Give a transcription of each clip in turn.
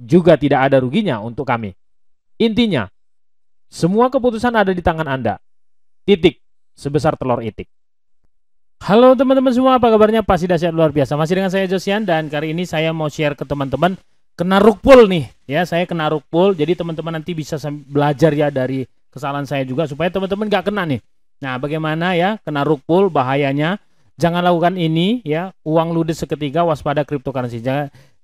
juga tidak ada ruginya untuk kami. Intinya, semua keputusan ada di tangan Anda. Titik, sebesar telur itik. Halo teman-teman semua, apa kabarnya? Pasti dahsyat luar biasa. Masih dengan saya Josian dan kali ini saya mau share ke teman-teman kena rukpul nih. Ya, saya kena rukpul. Jadi teman-teman nanti bisa belajar ya dari kesalahan saya juga supaya teman-teman gak kena nih. Nah, bagaimana ya kena rukpul bahayanya? Jangan lakukan ini ya, uang ludes seketika waspada cryptocurrency.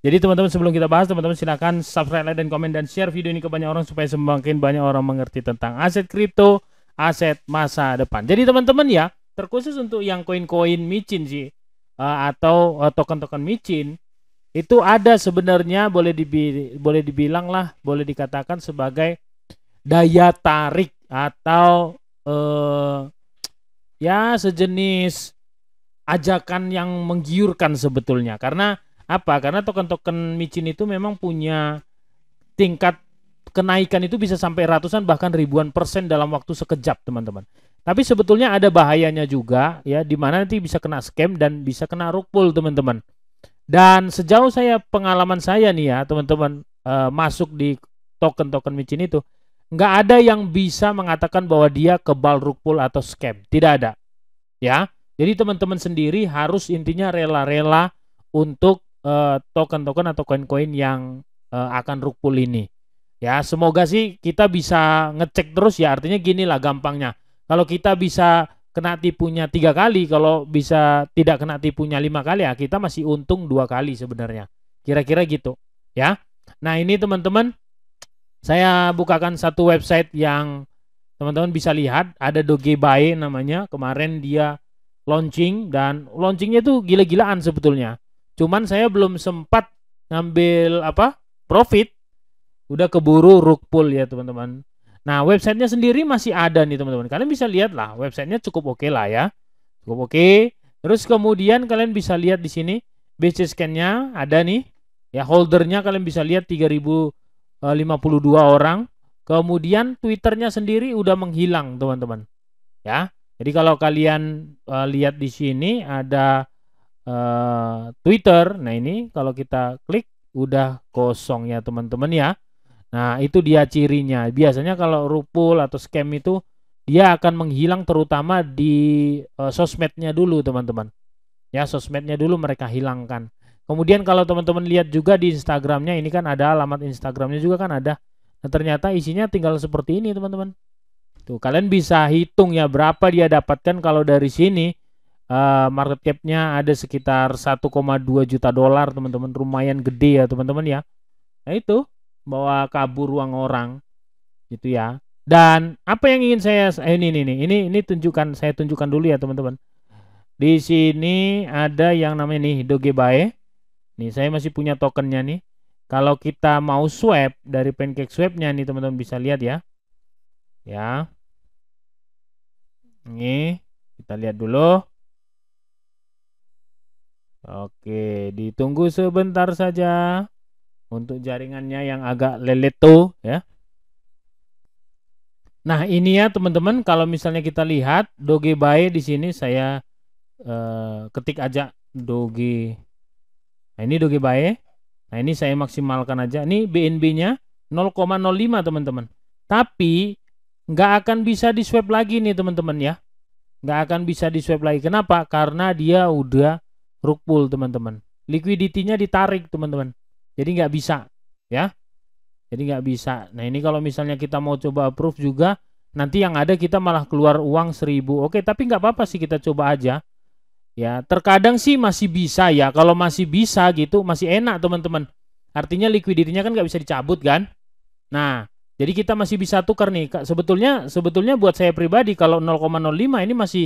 Jadi teman-teman sebelum kita bahas teman-teman silahkan subscribe, like, dan komen dan share video ini ke banyak orang supaya semakin banyak orang mengerti tentang aset kripto, aset masa depan. Jadi teman-teman ya terkhusus untuk yang koin-koin micin sih eh, atau eh, token-token micin itu ada sebenarnya boleh dibi boleh dibilang lah boleh dikatakan sebagai daya tarik atau uh, ya sejenis ajakan yang menggiurkan sebetulnya karena apa? Karena token-token micin itu memang punya tingkat kenaikan itu bisa sampai ratusan bahkan ribuan persen dalam waktu sekejap, teman-teman. Tapi sebetulnya ada bahayanya juga ya di mana nanti bisa kena scam dan bisa kena rug pull teman-teman. Dan sejauh saya pengalaman saya nih ya, teman-teman, e, masuk di token-token micin itu nggak ada yang bisa mengatakan bahwa dia kebal rug pull atau scam. Tidak ada. Ya. Jadi teman-teman sendiri harus intinya rela-rela untuk Eh, token-token atau koin-koin yang eh, akan rukpul ini. Ya, semoga sih kita bisa ngecek terus ya. Artinya gini lah gampangnya. Kalau kita bisa kena tipunya tiga kali, kalau bisa tidak kena tipunya lima kali ya kita masih untung dua kali sebenarnya. Kira-kira gitu ya. Nah ini teman-teman saya bukakan satu website yang teman-teman bisa lihat ada Doge Dogebae namanya. Kemarin dia launching dan launchingnya tuh gila-gilaan sebetulnya. Cuman saya belum sempat ngambil apa? profit. Udah keburu rukpul ya, teman-teman. Nah, websitenya sendiri masih ada nih, teman-teman. Kalian bisa lihat lah, websitenya cukup oke okay lah ya. Cukup oke. Okay. Terus kemudian kalian bisa lihat di sini, BC scan-nya ada nih. Ya, holdernya kalian bisa lihat 3052 eh, orang. Kemudian Twitternya sendiri udah menghilang, teman-teman. Ya. Jadi kalau kalian uh, lihat di sini ada uh, Twitter. Nah, ini kalau kita klik udah kosong ya teman-teman ya. Nah, itu dia cirinya. Biasanya kalau rupul atau scam itu dia akan menghilang terutama di uh, sosmednya dulu teman-teman. Ya, sosmednya dulu mereka hilangkan. Kemudian kalau teman-teman lihat juga di Instagramnya ini kan ada alamat Instagramnya juga kan ada. Nah, ternyata isinya tinggal seperti ini teman-teman. Tuh kalian bisa hitung ya berapa dia dapatkan kalau dari sini Uh, market cap-nya ada sekitar 1,2 juta dolar, teman-teman. Lumayan gede ya, teman-teman ya. Nah, itu bawa kabur uang orang. Gitu ya. Dan apa yang ingin saya eh, ini ini ini ini tunjukkan saya tunjukkan dulu ya, teman-teman. Di sini ada yang namanya nih Dogebae. Nih, saya masih punya tokennya nih. Kalau kita mau swap dari pancake swap-nya nih, teman-teman bisa lihat ya. Ya. Ini kita lihat dulu. Oke, ditunggu sebentar saja untuk jaringannya yang agak lelet tuh ya. Nah, ini ya teman-teman kalau misalnya kita lihat Doge bae di sini saya eh, ketik aja doge. Nah, ini doge bae. Nah, ini saya maksimalkan aja. Ini BNB-nya 0,05 teman-teman. Tapi nggak akan bisa di swap lagi nih teman-teman ya. Nggak akan bisa di swap lagi. Kenapa? Karena dia udah rug pull teman-teman likuiditinya ditarik teman-teman jadi nggak bisa ya jadi nggak bisa nah ini kalau misalnya kita mau coba approve juga nanti yang ada kita malah keluar uang seribu oke tapi nggak apa-apa sih kita coba aja ya terkadang sih masih bisa ya kalau masih bisa gitu masih enak teman-teman artinya likuiditinya kan nggak bisa dicabut kan nah jadi kita masih bisa tukar nih sebetulnya sebetulnya buat saya pribadi kalau 0,05 ini masih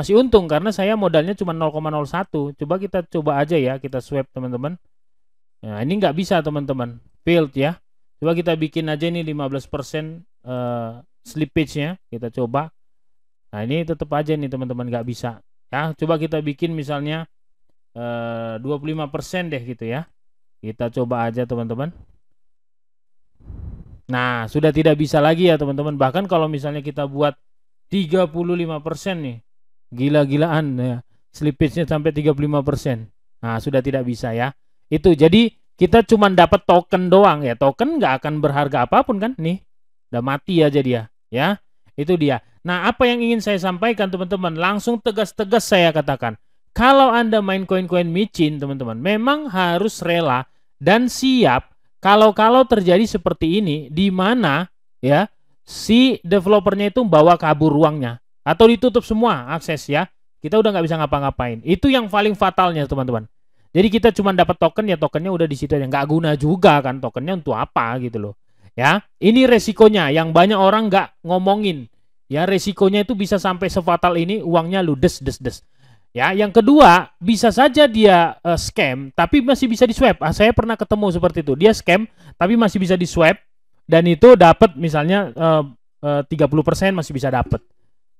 masih untung karena saya modalnya cuma 0,01. Coba kita coba aja ya, kita swap teman-teman. Nah, ini nggak bisa teman-teman. Field ya. Coba kita bikin aja ini 15% uh, eh, slippage-nya. Kita coba. Nah, ini tetap aja nih teman-teman nggak bisa. Ya, coba kita bikin misalnya eh, uh, 25% deh gitu ya. Kita coba aja teman-teman. Nah, sudah tidak bisa lagi ya teman-teman. Bahkan kalau misalnya kita buat 35% nih gila-gilaan ya. Slippage-nya sampai 35%. Nah, sudah tidak bisa ya. Itu jadi kita cuma dapat token doang ya. Token nggak akan berharga apapun kan? Nih, udah mati aja dia ya. Itu dia. Nah, apa yang ingin saya sampaikan teman-teman? Langsung tegas-tegas saya katakan. Kalau Anda main koin-koin micin, teman-teman, memang harus rela dan siap kalau-kalau terjadi seperti ini di mana ya si developernya itu bawa kabur uangnya atau ditutup semua akses ya kita udah nggak bisa ngapa-ngapain itu yang paling fatalnya teman-teman jadi kita cuma dapat token ya tokennya udah di situ aja nggak guna juga kan tokennya untuk apa gitu loh ya ini resikonya yang banyak orang nggak ngomongin ya resikonya itu bisa sampai sefatal ini uangnya ludes des des ya yang kedua bisa saja dia uh, scam tapi masih bisa di ah, saya pernah ketemu seperti itu dia scam tapi masih bisa di dan itu dapat misalnya eh, eh, tiga uh, 30% masih bisa dapat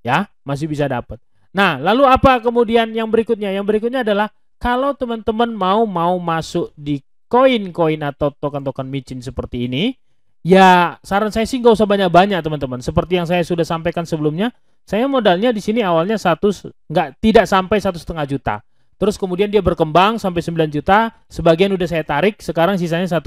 ya masih bisa dapat nah lalu apa kemudian yang berikutnya yang berikutnya adalah kalau teman-teman mau mau masuk di koin-koin atau token-token micin seperti ini ya saran saya sih nggak usah banyak-banyak teman-teman seperti yang saya sudah sampaikan sebelumnya saya modalnya di sini awalnya satu nggak tidak sampai satu setengah juta Terus kemudian dia berkembang sampai 9 juta, sebagian udah saya tarik, sekarang sisanya 1,6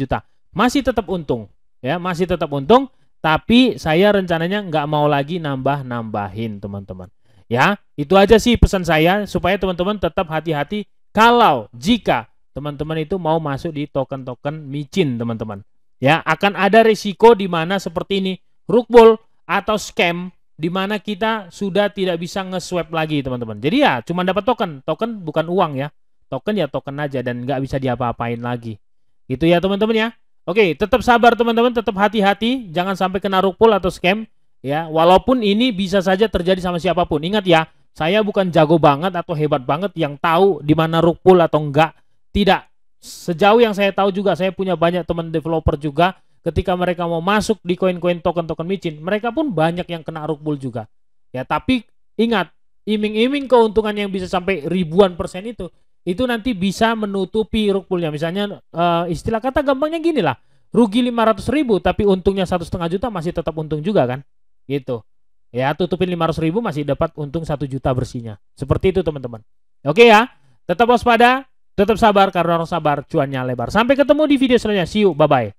juta. Masih tetap untung, ya, masih tetap untung. Tapi saya rencananya nggak mau lagi nambah-nambahin teman-teman. Ya, itu aja sih pesan saya supaya teman-teman tetap hati-hati kalau jika teman-teman itu mau masuk di token-token micin teman-teman. Ya, akan ada risiko di mana seperti ini rukbol atau scam di mana kita sudah tidak bisa nge lagi teman-teman. Jadi ya cuma dapat token, token bukan uang ya. Token ya token aja dan nggak bisa diapa-apain lagi. Gitu ya teman-teman ya. Oke, tetap sabar teman-teman, tetap hati-hati, jangan sampai kena rukul atau scam ya. Walaupun ini bisa saja terjadi sama siapapun. Ingat ya, saya bukan jago banget atau hebat banget yang tahu di mana rukul atau enggak. Tidak. Sejauh yang saya tahu juga saya punya banyak teman developer juga ketika mereka mau masuk di koin-koin token-token micin, mereka pun banyak yang kena rukul juga. Ya, tapi ingat, iming-iming keuntungan yang bisa sampai ribuan persen itu itu nanti bisa menutupi rukulnya. Misalnya uh, istilah kata gampangnya gini lah, rugi 500 ribu tapi untungnya satu setengah juta masih tetap untung juga kan, gitu. Ya tutupin 500 ribu masih dapat untung satu juta bersihnya. Seperti itu teman-teman. Oke ya, tetap waspada, tetap sabar karena orang sabar cuannya lebar. Sampai ketemu di video selanjutnya. See you, bye bye.